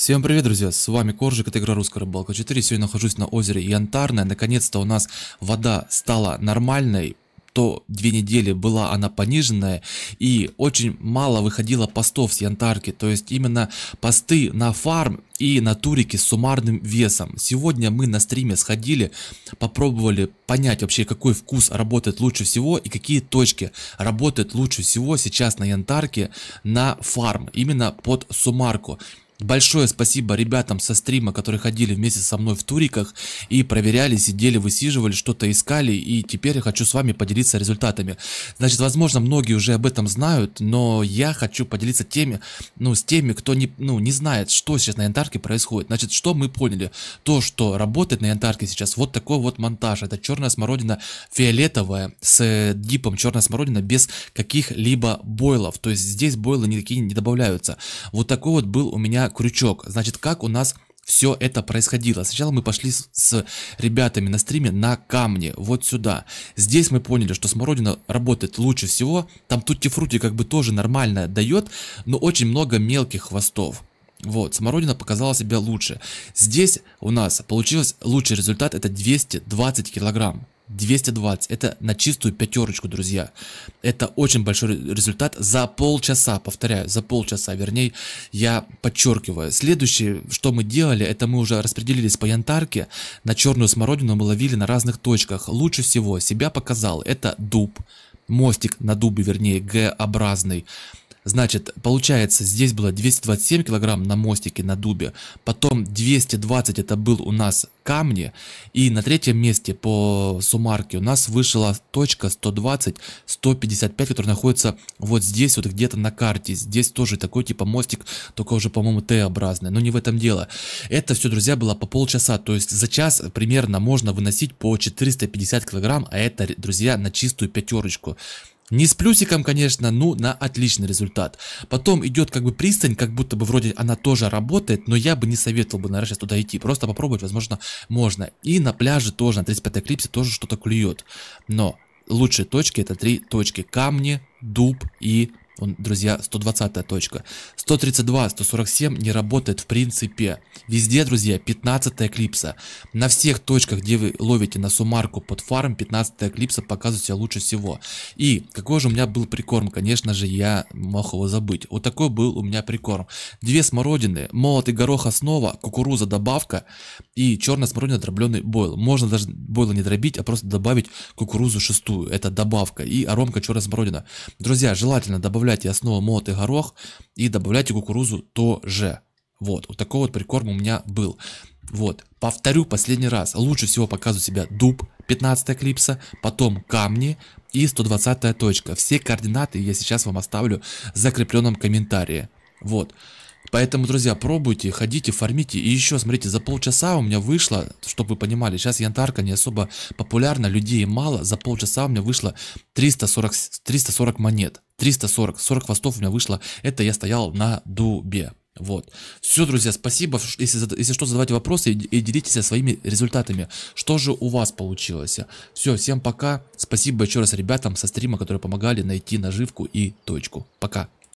Всем привет, друзья, с вами Коржик, это игра Русская Рыбалка 4, сегодня нахожусь на озере Янтарное, наконец-то у нас вода стала нормальной, то две недели была она пониженная и очень мало выходило постов с янтарки, то есть именно посты на фарм и на турике с суммарным весом. Сегодня мы на стриме сходили, попробовали понять вообще какой вкус работает лучше всего и какие точки работают лучше всего сейчас на янтарке на фарм, именно под суммарку. Большое спасибо ребятам со стрима, которые ходили вместе со мной в туриках и проверяли, сидели, высиживали, что-то искали. И теперь я хочу с вами поделиться результатами. Значит, возможно, многие уже об этом знают, но я хочу поделиться теми, ну, с теми, кто не, ну, не знает, что сейчас на янтарке происходит. Значит, что мы поняли? То, что работает на янтарке сейчас, вот такой вот монтаж. Это черная смородина фиолетовая с дипом э, черная смородина без каких-либо бойлов. То есть здесь бойлы никакие не добавляются. Вот такой вот был у меня так, крючок. Значит, как у нас все это происходило. Сначала мы пошли с, с ребятами на стриме на камни, вот сюда. Здесь мы поняли, что смородина работает лучше всего. Там тутти-фрути как бы тоже нормально дает, но очень много мелких хвостов. Вот, смородина показала себя лучше. Здесь у нас получилось лучший результат, это 220 килограмм. 220, это на чистую пятерочку, друзья. Это очень большой результат за полчаса, повторяю, за полчаса, вернее, я подчеркиваю. Следующее, что мы делали, это мы уже распределились по янтарке, на черную смородину мы ловили на разных точках. Лучше всего себя показал, это дуб, мостик на дубе, вернее, Г-образный. Значит, получается, здесь было 227 килограмм на мостике на дубе, потом 220 это был у нас камни, и на третьем месте по суммарке у нас вышла точка 120-155, которая находится вот здесь, вот где-то на карте. Здесь тоже такой типа мостик, только уже, по-моему, Т-образный, но не в этом дело. Это все, друзья, было по полчаса, то есть за час примерно можно выносить по 450 килограмм, а это, друзья, на чистую пятерочку. Не с плюсиком, конечно, ну на отличный результат. Потом идет как бы пристань, как будто бы вроде она тоже работает, но я бы не советовал бы, наверное, сейчас туда идти. Просто попробовать, возможно, можно. И на пляже тоже, на 35-й клипсе тоже что-то клюет. Но лучшие точки это три точки. Камни, дуб и он, друзья, 120 точка. 132, 147 не работает в принципе. Везде, друзья, 15 эклипса. На всех точках, где вы ловите на суммарку под фарм, 15 эклипса показывает себя лучше всего. И какой же у меня был прикорм? Конечно же, я мог его забыть. Вот такой был у меня прикорм. Две смородины, молотый горох основа, кукуруза добавка и черная смородина дробленый бойл. Можно даже бойла не дробить, а просто добавить кукурузу шестую. Это добавка и аромка черная смородина. Друзья, желательно добавлять добавляйте снова молотый горох и добавляйте кукурузу тоже. Вот, вот такой вот прикорм у меня был. Вот, повторю последний раз, лучше всего показываю себя дуб, 15 клипса, потом камни и 120 точка. Все координаты я сейчас вам оставлю в закрепленном комментарии. Вот. Поэтому, друзья, пробуйте, ходите, фармите. И еще, смотрите, за полчаса у меня вышло, чтобы вы понимали, сейчас янтарка не особо популярна, людей мало. За полчаса у меня вышло 340, 340 монет. 340. 40 хвостов у меня вышло. Это я стоял на дубе. Вот. Все, друзья, спасибо. Если, если что, задавайте вопросы и, и делитесь своими результатами. Что же у вас получилось? Все, всем пока. Спасибо еще раз ребятам со стрима, которые помогали найти наживку и точку. Пока.